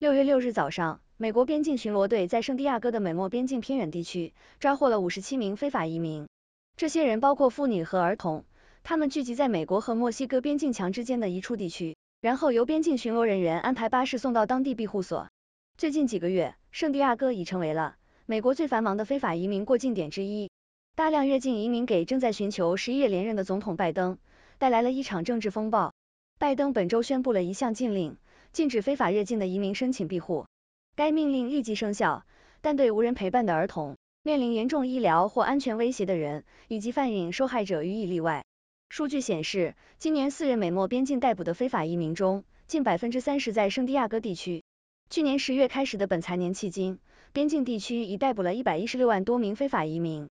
六月六日早上，美国边境巡逻队在圣地亚哥的美墨边境偏远地区抓获了五十七名非法移民。这些人包括妇女和儿童，他们聚集在美国和墨西哥边境墙之间的一处地区，然后由边境巡逻人员安排巴士送到当地庇护所。最近几个月，圣地亚哥已成为了美国最繁忙的非法移民过境点之一。大量越境移民给正在寻求十一月连任的总统拜登带来了一场政治风暴。拜登本周宣布了一项禁令。禁止非法越境的移民申请庇护。该命令立即生效，但对无人陪伴的儿童、面临严重医疗或安全威胁的人以及贩运受害者予以例外。数据显示，今年四月美墨边境逮捕的非法移民中，近百分之三十在圣地亚哥地区。去年十月开始的本财年迄今，边境地区已逮捕了一百一十六万多名非法移民。